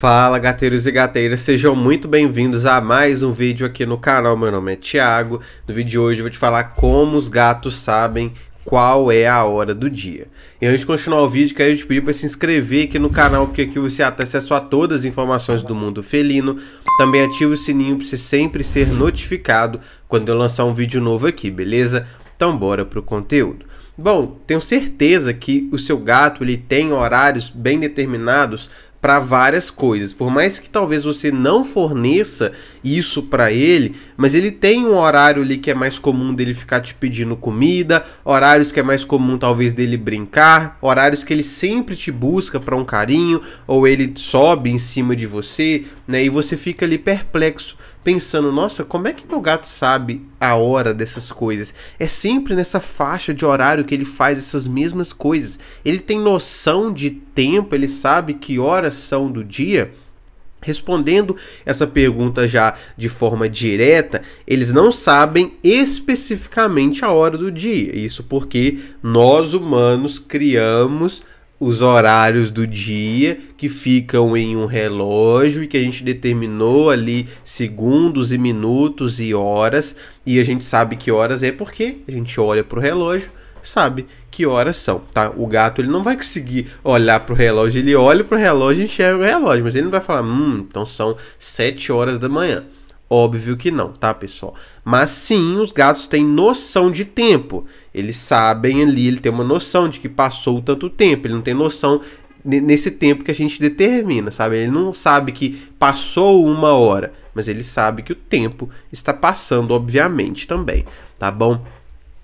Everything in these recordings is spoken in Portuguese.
Fala gateiros e gateiras, sejam muito bem-vindos a mais um vídeo aqui no canal, meu nome é Thiago No vídeo de hoje eu vou te falar como os gatos sabem qual é a hora do dia E antes de continuar o vídeo, quero te pedir para se inscrever aqui no canal Porque aqui você tem acesso a todas as informações do mundo felino Também ativa o sininho para você sempre ser notificado quando eu lançar um vídeo novo aqui, beleza? Então bora pro conteúdo Bom, tenho certeza que o seu gato ele tem horários bem determinados para várias coisas. Por mais que talvez você não forneça isso para ele, mas ele tem um horário ali que é mais comum dele ficar te pedindo comida, horários que é mais comum talvez dele brincar, horários que ele sempre te busca para um carinho, ou ele sobe em cima de você, né? E você fica ali perplexo pensando, nossa, como é que meu gato sabe a hora dessas coisas? É sempre nessa faixa de horário que ele faz essas mesmas coisas. Ele tem noção de tempo, ele sabe que horas são do dia. Respondendo essa pergunta já de forma direta, eles não sabem especificamente a hora do dia. Isso porque nós humanos criamos os horários do dia que ficam em um relógio e que a gente determinou ali segundos e minutos e horas e a gente sabe que horas é porque a gente olha para o relógio sabe que horas são tá o gato ele não vai conseguir olhar para o relógio ele olha para o relógio e enxerga o relógio mas ele não vai falar hum então são sete horas da manhã Óbvio que não, tá, pessoal? Mas sim, os gatos têm noção de tempo. Eles sabem ali, ele tem uma noção de que passou tanto tempo. Ele não tem noção nesse tempo que a gente determina, sabe? Ele não sabe que passou uma hora, mas ele sabe que o tempo está passando, obviamente, também, tá bom?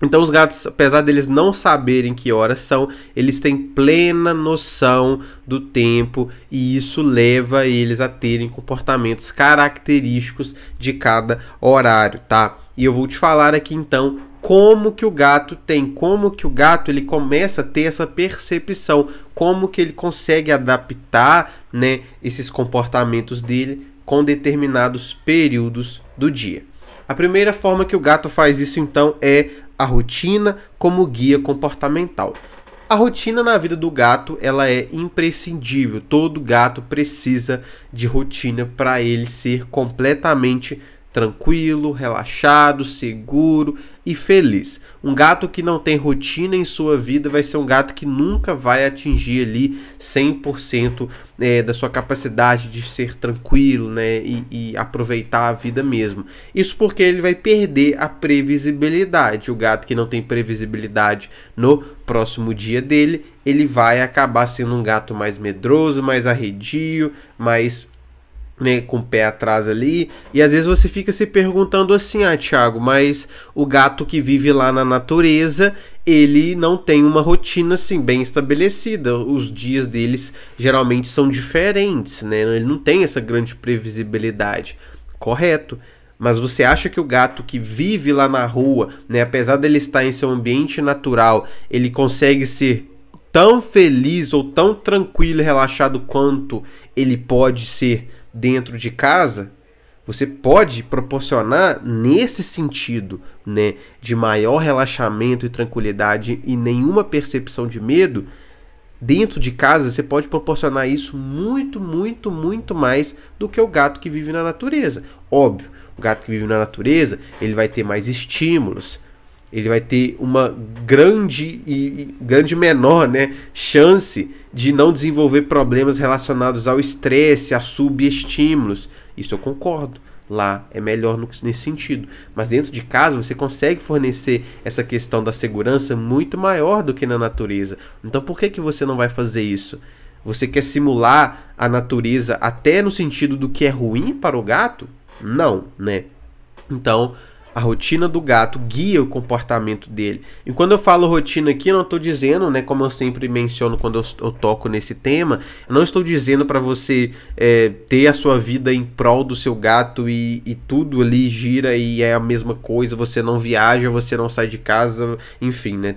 Então os gatos, apesar deles não saberem que horas são, eles têm plena noção do tempo e isso leva eles a terem comportamentos característicos de cada horário, tá? E eu vou te falar aqui então como que o gato tem, como que o gato ele começa a ter essa percepção, como que ele consegue adaptar, né, esses comportamentos dele com determinados períodos do dia. A primeira forma que o gato faz isso então é a rotina como guia comportamental. A rotina na vida do gato ela é imprescindível. Todo gato precisa de rotina para ele ser completamente tranquilo, relaxado, seguro e feliz. Um gato que não tem rotina em sua vida vai ser um gato que nunca vai atingir ali 100% é, da sua capacidade de ser tranquilo né, e, e aproveitar a vida mesmo. Isso porque ele vai perder a previsibilidade. O gato que não tem previsibilidade no próximo dia dele, ele vai acabar sendo um gato mais medroso, mais arredio, mais né, com o pé atrás ali, e às vezes você fica se perguntando assim, ah, Thiago, mas o gato que vive lá na natureza, ele não tem uma rotina assim bem estabelecida. Os dias deles geralmente são diferentes, né? Ele não tem essa grande previsibilidade. Correto. Mas você acha que o gato que vive lá na rua, né, apesar dele estar em seu ambiente natural, ele consegue ser tão feliz ou tão tranquilo e relaxado quanto ele pode ser dentro de casa, você pode proporcionar nesse sentido, né, de maior relaxamento e tranquilidade e nenhuma percepção de medo, dentro de casa você pode proporcionar isso muito, muito, muito mais do que o gato que vive na natureza. Óbvio, o gato que vive na natureza, ele vai ter mais estímulos, ele vai ter uma grande e, e grande menor né, chance de não desenvolver problemas relacionados ao estresse, a subestímulos. Isso eu concordo. Lá é melhor no, nesse sentido. Mas dentro de casa você consegue fornecer essa questão da segurança muito maior do que na natureza. Então por que, que você não vai fazer isso? Você quer simular a natureza até no sentido do que é ruim para o gato? Não, né? Então, a rotina do gato guia o comportamento dele. E quando eu falo rotina aqui, eu não estou dizendo, né, como eu sempre menciono quando eu, eu toco nesse tema, eu não estou dizendo para você é, ter a sua vida em prol do seu gato e, e tudo ali gira e é a mesma coisa, você não viaja, você não sai de casa, enfim, né,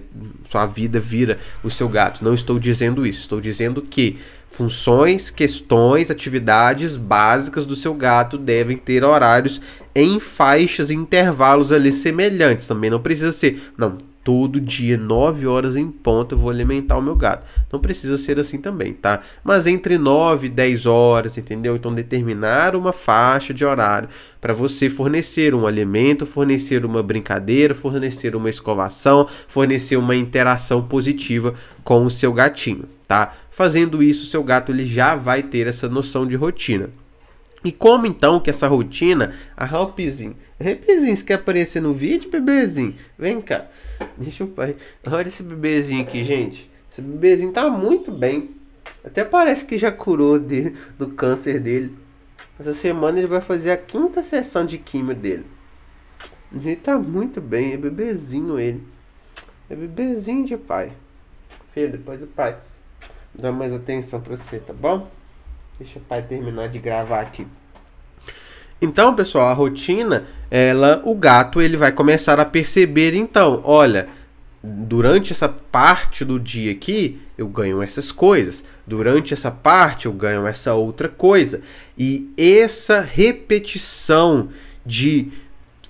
sua vida vira o seu gato. Não estou dizendo isso, estou dizendo que funções, questões, atividades básicas do seu gato devem ter horários em faixas e intervalos ali semelhantes. Também não precisa ser, não, todo dia, 9 horas em ponto, eu vou alimentar o meu gado. Não precisa ser assim também, tá? Mas entre 9 e 10 horas, entendeu? Então determinar uma faixa de horário para você fornecer um alimento, fornecer uma brincadeira, fornecer uma escovação, fornecer uma interação positiva com o seu gatinho, tá? Fazendo isso, seu gato ele já vai ter essa noção de rotina. E como então que essa rotina, a Helpzinho, Helpzinho, você quer aparecer no vídeo, bebezinho? Vem cá, deixa o pai, olha esse bebezinho aqui, gente, esse bebezinho tá muito bem, até parece que já curou de, do câncer dele. Essa semana ele vai fazer a quinta sessão de quimio dele. Ele tá muito bem, é bebezinho ele. É bebezinho de pai. Filho, depois do pai. Dá mais atenção pra você, tá bom? Deixa o pai terminar de gravar aqui. Então, pessoal, a rotina, ela, o gato ele vai começar a perceber então, olha, durante essa parte do dia aqui, eu ganho essas coisas. Durante essa parte, eu ganho essa outra coisa. E essa repetição de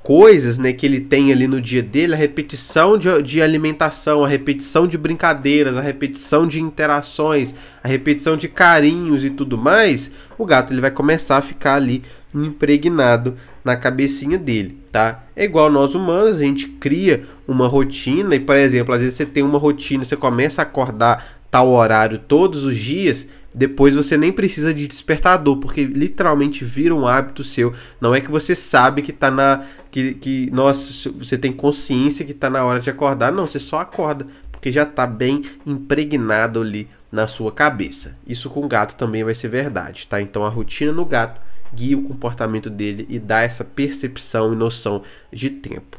coisas né, que ele tem ali no dia dele, a repetição de, de alimentação, a repetição de brincadeiras, a repetição de interações, a repetição de carinhos e tudo mais, o gato ele vai começar a ficar ali impregnado na cabecinha dele, tá? É igual nós humanos, a gente cria uma rotina e, por exemplo, às vezes você tem uma rotina, você começa a acordar tal horário todos os dias, depois você nem precisa de despertador, porque literalmente vira um hábito seu. Não é que você sabe que tá na. que, que nossa, você tem consciência que tá na hora de acordar. Não, você só acorda, porque já tá bem impregnado ali na sua cabeça. Isso com o gato também vai ser verdade, tá? Então a rotina no gato guia o comportamento dele e dá essa percepção e noção de tempo.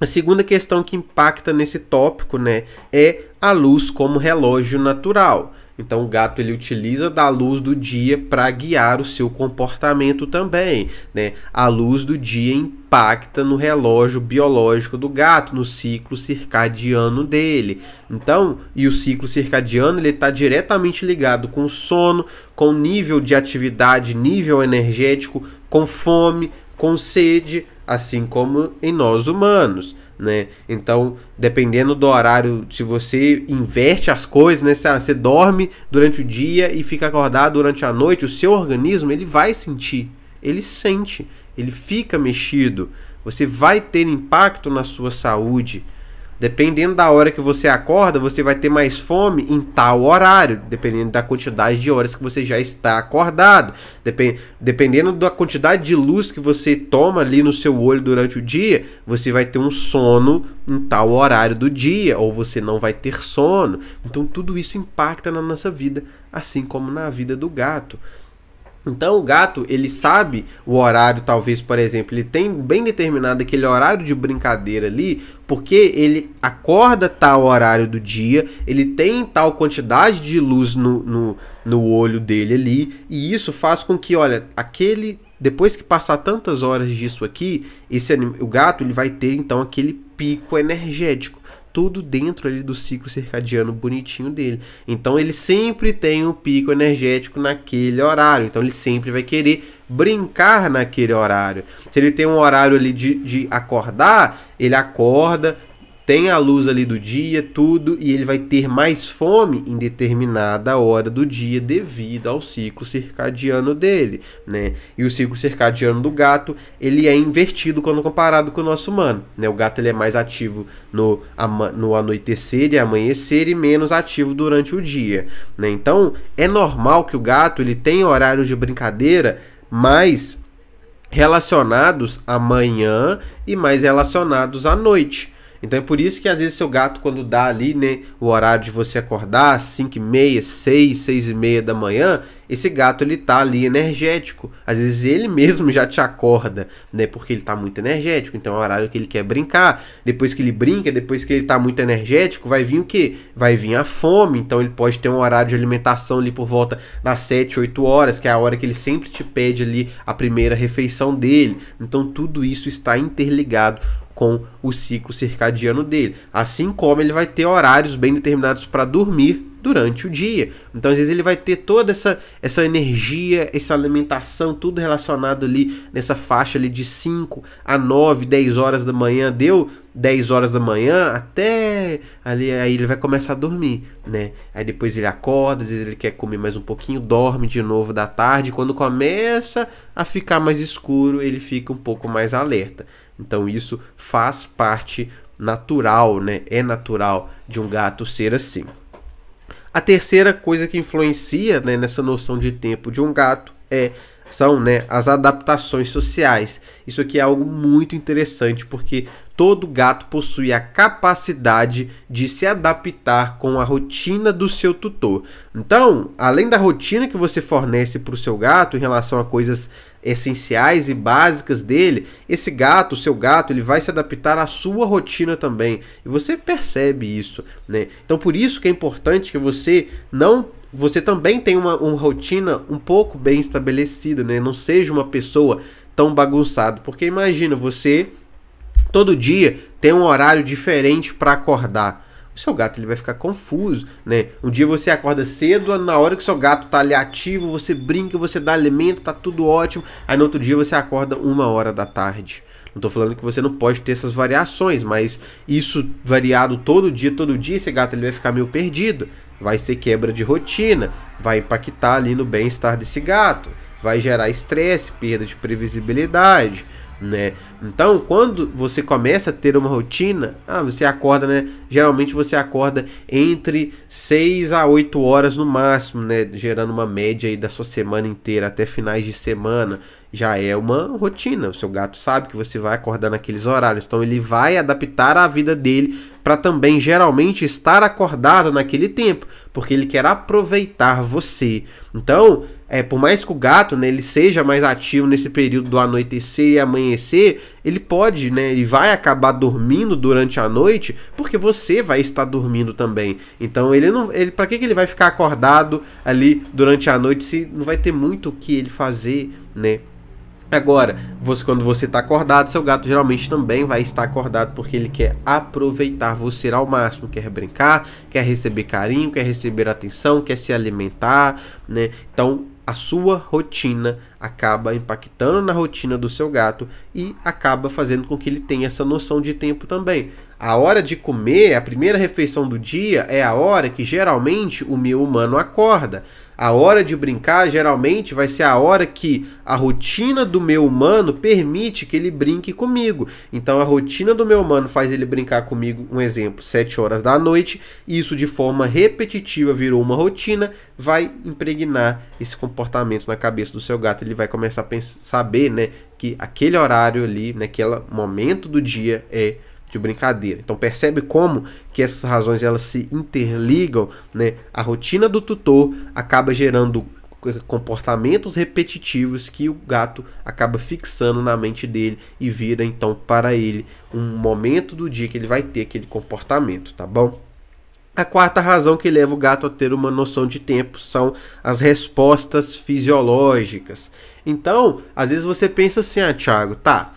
A segunda questão que impacta nesse tópico né, é a luz como relógio natural. Então o gato ele utiliza da luz do dia para guiar o seu comportamento também, né? A luz do dia impacta no relógio biológico do gato, no ciclo circadiano dele. Então, e o ciclo circadiano ele está diretamente ligado com o sono, com nível de atividade, nível energético, com fome, com sede, assim como em nós humanos né? Então, dependendo do horário, se você inverte as coisas, né? Ah, você dorme durante o dia e fica acordado durante a noite, o seu organismo ele vai sentir, ele sente, ele fica mexido. Você vai ter impacto na sua saúde, Dependendo da hora que você acorda, você vai ter mais fome em tal horário, dependendo da quantidade de horas que você já está acordado, dependendo da quantidade de luz que você toma ali no seu olho durante o dia, você vai ter um sono em tal horário do dia, ou você não vai ter sono. Então, tudo isso impacta na nossa vida, assim como na vida do gato. Então o gato, ele sabe o horário, talvez, por exemplo, ele tem bem determinado aquele horário de brincadeira ali, porque ele acorda tal horário do dia, ele tem tal quantidade de luz no, no, no olho dele ali, e isso faz com que, olha, aquele. Depois que passar tantas horas disso aqui, esse o gato ele vai ter então aquele pico energético tudo dentro ali do ciclo circadiano bonitinho dele. Então ele sempre tem um pico energético naquele horário. Então ele sempre vai querer brincar naquele horário. Se ele tem um horário ali de, de acordar, ele acorda, tem a luz ali do dia, tudo, e ele vai ter mais fome em determinada hora do dia devido ao ciclo circadiano dele, né? E o ciclo circadiano do gato, ele é invertido quando comparado com o nosso humano, né? O gato ele é mais ativo no, no anoitecer e amanhecer e menos ativo durante o dia, né? Então, é normal que o gato ele tenha horários de brincadeira mais relacionados à manhã e mais relacionados à noite, então é por isso que às vezes seu gato, quando dá ali, né, o horário de você acordar, 5 e meia, 6, 6 e meia da manhã, esse gato ele tá ali energético. Às vezes ele mesmo já te acorda, né, porque ele tá muito energético. Então é o horário que ele quer brincar. Depois que ele brinca, depois que ele tá muito energético, vai vir o quê? Vai vir a fome. Então ele pode ter um horário de alimentação ali por volta das 7, 8 horas, que é a hora que ele sempre te pede ali a primeira refeição dele. Então tudo isso está interligado com o ciclo circadiano dele. Assim como ele vai ter horários bem determinados para dormir durante o dia. Então, às vezes, ele vai ter toda essa, essa energia, essa alimentação, tudo relacionado ali nessa faixa ali de 5 a 9, 10 horas da manhã. Deu 10 horas da manhã até ali aí ele vai começar a dormir, né? Aí depois ele acorda, às vezes ele quer comer mais um pouquinho, dorme de novo da tarde, quando começa a ficar mais escuro, ele fica um pouco mais alerta. Então isso faz parte natural, né? É natural de um gato ser assim. A terceira coisa que influencia né, nessa noção de tempo de um gato é são né, as adaptações sociais. Isso aqui é algo muito interessante porque todo gato possui a capacidade de se adaptar com a rotina do seu tutor. Então, além da rotina que você fornece para o seu gato em relação a coisas essenciais e básicas dele, esse gato, o seu gato, ele vai se adaptar à sua rotina também. E você percebe isso, né? Então por isso que é importante que você não você também tenha uma, uma rotina um pouco bem estabelecida, né? Não seja uma pessoa tão bagunçada, porque imagina você todo dia tem um horário diferente para acordar o seu gato ele vai ficar confuso, né? Um dia você acorda cedo, na hora que seu gato tá ali ativo, você brinca, você dá alimento, tá tudo ótimo. Aí no outro dia você acorda uma hora da tarde. Não tô falando que você não pode ter essas variações, mas isso variado todo dia, todo dia, esse gato ele vai ficar meio perdido. Vai ser quebra de rotina, vai impactar ali no bem-estar desse gato, vai gerar estresse, perda de previsibilidade né? Então, quando você começa a ter uma rotina, ah, você acorda, né? Geralmente você acorda entre 6 a 8 horas no máximo, né? Gerando uma média aí da sua semana inteira até finais de semana. Já é uma rotina. O seu gato sabe que você vai acordar naqueles horários. Então ele vai adaptar a vida dele para também geralmente estar acordado naquele tempo, porque ele quer aproveitar você. Então, é, por mais que o gato né, ele seja mais ativo nesse período do anoitecer e amanhecer, ele pode né, e vai acabar dormindo durante a noite, porque você vai estar dormindo também. Então ele não. Ele, para que, que ele vai ficar acordado ali durante a noite se não vai ter muito o que ele fazer, né? Agora, você, quando você está acordado, seu gato geralmente também vai estar acordado porque ele quer aproveitar você ao máximo, quer brincar, quer receber carinho, quer receber atenção, quer se alimentar, né? Então, a sua rotina acaba impactando na rotina do seu gato e acaba fazendo com que ele tenha essa noção de tempo também. A hora de comer, a primeira refeição do dia, é a hora que geralmente o meu humano acorda. A hora de brincar geralmente vai ser a hora que a rotina do meu humano permite que ele brinque comigo. Então a rotina do meu humano faz ele brincar comigo, um exemplo, 7 horas da noite, e isso de forma repetitiva virou uma rotina, vai impregnar esse comportamento na cabeça do seu gato, ele vai começar a pensar, saber, né, que aquele horário ali, naquele momento do dia é de brincadeira. Então percebe como que essas razões elas se interligam, né? A rotina do tutor acaba gerando eh, comportamentos repetitivos que o gato acaba fixando na mente dele e vira então para ele um momento do dia que ele vai ter aquele comportamento, tá bom? A quarta razão que leva o gato a ter uma noção de tempo são as respostas fisiológicas. Então, às vezes você pensa assim, ah, Thiago, tá,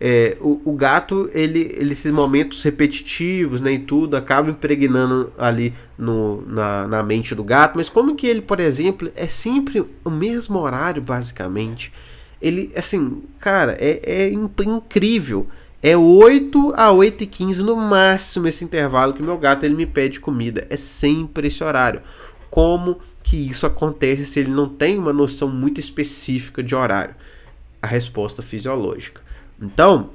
é, o, o, gato, ele, ele, esses momentos repetitivos né, e tudo, acaba impregnando ali no, na, na, mente do gato. Mas como que ele, por exemplo, é sempre o mesmo horário, basicamente? Ele, assim, cara, é, é incrível. É 8 a 8 e 15 no máximo esse intervalo que meu gato ele me pede comida. É sempre esse horário. Como que isso acontece se ele não tem uma noção muito específica de horário? A resposta fisiológica. Então,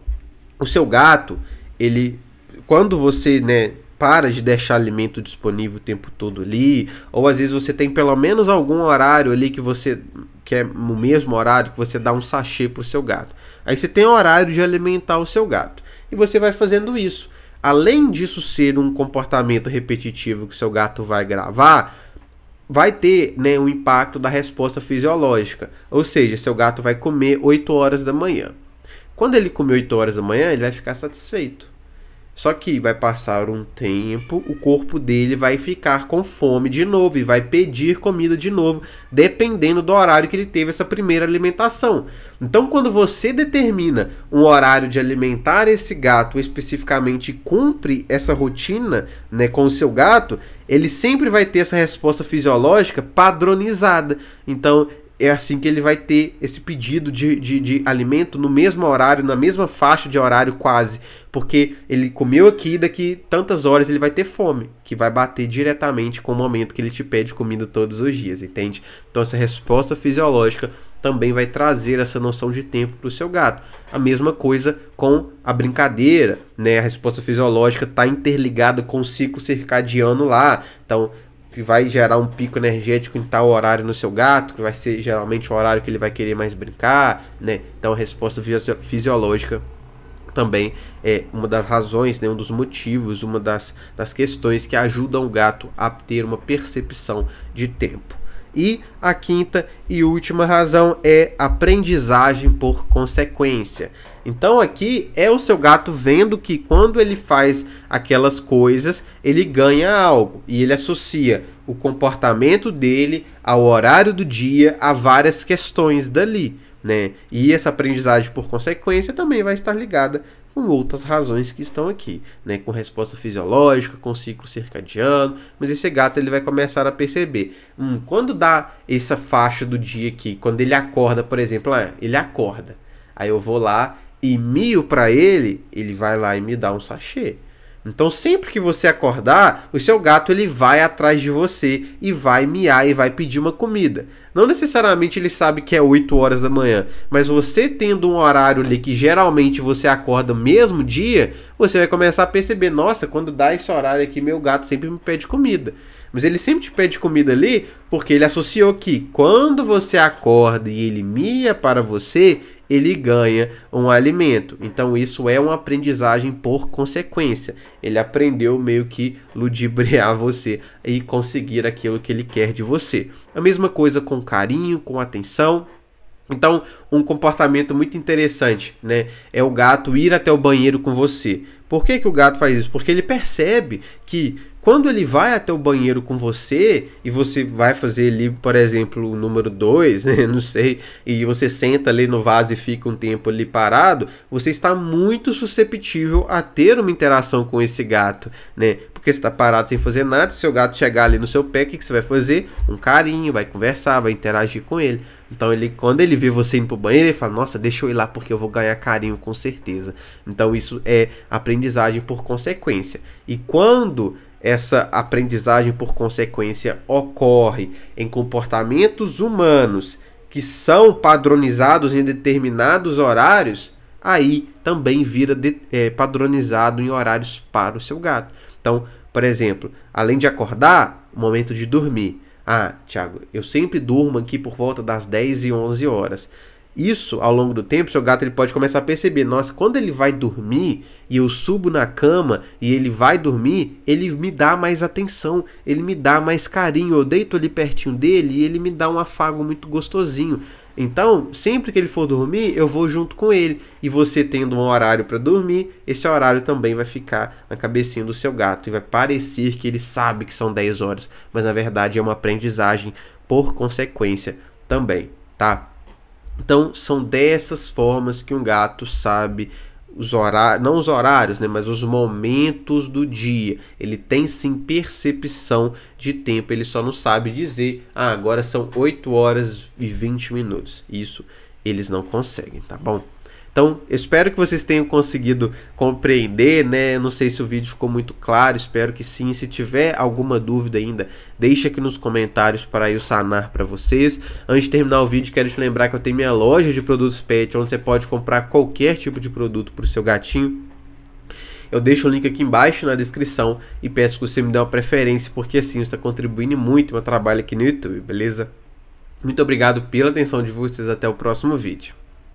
o seu gato, ele quando você, né, para de deixar alimento disponível o tempo todo ali, ou às vezes você tem pelo menos algum horário ali que você que é no mesmo horário que você dá um sachê pro seu gato. Aí você tem horário de alimentar o seu gato. E você vai fazendo isso. Além disso ser um comportamento repetitivo que o seu gato vai gravar, vai ter né, o impacto da resposta fisiológica. Ou seja, seu gato vai comer 8 horas da manhã. Quando ele comer 8 horas da manhã, ele vai ficar satisfeito. Só que vai passar um tempo, o corpo dele vai ficar com fome de novo e vai pedir comida de novo, dependendo do horário que ele teve essa primeira alimentação. Então, quando você determina um horário de alimentar esse gato especificamente cumpre essa rotina né, com o seu gato, ele sempre vai ter essa resposta fisiológica padronizada. Então, é assim que ele vai ter esse pedido de, de, de, alimento no mesmo horário, na mesma faixa de horário quase. Porque ele comeu aqui, daqui tantas horas ele vai ter fome, que vai bater diretamente com o momento que ele te pede comida todos os dias, entende? Então essa resposta fisiológica também vai trazer essa noção de tempo para o seu gato. A mesma coisa com a brincadeira, né? A resposta fisiológica está interligada com o ciclo circadiano lá. Então que vai gerar um pico energético em tal horário no seu gato, que vai ser geralmente o horário que ele vai querer mais brincar, né? Então a resposta fisiológica também é uma das razões, né? um dos motivos, uma das, das questões que ajudam o gato a ter uma percepção de tempo. E a quinta e última razão é aprendizagem por consequência. Então aqui é o seu gato vendo que quando ele faz aquelas coisas, ele ganha algo e ele associa o comportamento dele ao horário do dia a várias questões dali, né? E essa aprendizagem por consequência também vai estar ligada com outras razões que estão aqui, né? com resposta fisiológica, com ciclo circadiano, mas esse gato ele vai começar a perceber, hum, quando dá essa faixa do dia aqui, quando ele acorda, por exemplo, ah, ele acorda, aí eu vou lá e mio para ele, ele vai lá e me dá um sachê. Então sempre que você acordar, o seu gato ele vai atrás de você e vai miar e vai pedir uma comida. Não necessariamente ele sabe que é 8 horas da manhã, mas você tendo um horário ali que geralmente você acorda mesmo dia, você vai começar a perceber, nossa, quando dá esse horário aqui, meu gato sempre me pede comida. Mas ele sempre te pede comida ali porque ele associou que quando você acorda e ele mia para você, ele ganha um alimento. Então isso é uma aprendizagem por consequência. Ele aprendeu meio que ludibriar você e conseguir aquilo que ele quer de você. A mesma coisa com carinho, com atenção, então, um comportamento muito interessante, né? É o gato ir até o banheiro com você. Por que, que o gato faz isso? Porque ele percebe que quando ele vai até o banheiro com você e você vai fazer ali, por exemplo, o número 2, né? não sei, e você senta ali no vaso e fica um tempo ali parado, você está muito susceptível a ter uma interação com esse gato, né? Porque você está parado sem fazer nada, se o gato chegar ali no seu pé, o que, que você vai fazer? Um carinho, vai conversar, vai interagir com ele. Então ele, quando ele vê você indo pro banheiro, ele fala: "Nossa, deixa eu ir lá porque eu vou ganhar carinho com certeza". Então isso é aprendizagem por consequência. E quando essa aprendizagem, por consequência, ocorre em comportamentos humanos que são padronizados em determinados horários, aí também vira de, é, padronizado em horários para o seu gato. Então, por exemplo, além de acordar, momento de dormir. Ah, Tiago, eu sempre durmo aqui por volta das 10 e 11 horas. Isso, ao longo do tempo, seu gato ele pode começar a perceber, nossa, quando ele vai dormir e eu subo na cama e ele vai dormir, ele me dá mais atenção, ele me dá mais carinho, eu deito ali pertinho dele e ele me dá um afago muito gostosinho. Então, sempre que ele for dormir, eu vou junto com ele. E você tendo um horário para dormir, esse horário também vai ficar na cabecinha do seu gato e vai parecer que ele sabe que são 10 horas, mas na verdade é uma aprendizagem por consequência também, tá? Então, são dessas formas que um gato sabe os horários, não os horários, né, mas os momentos do dia. Ele tem sim percepção de tempo, ele só não sabe dizer, ah, agora são 8 horas e 20 minutos. Isso eles não conseguem, tá bom? Então, espero que vocês tenham conseguido compreender, né? Não sei se o vídeo ficou muito claro, espero que sim. Se tiver alguma dúvida ainda, deixa aqui nos comentários para eu sanar para vocês. Antes de terminar o vídeo, quero te lembrar que eu tenho minha loja de produtos pet, onde você pode comprar qualquer tipo de produto para o seu gatinho. Eu deixo o link aqui embaixo na descrição e peço que você me dê uma preferência, porque assim está contribuindo muito para meu trabalho aqui no YouTube, beleza? Muito obrigado pela atenção de vocês, até o próximo vídeo.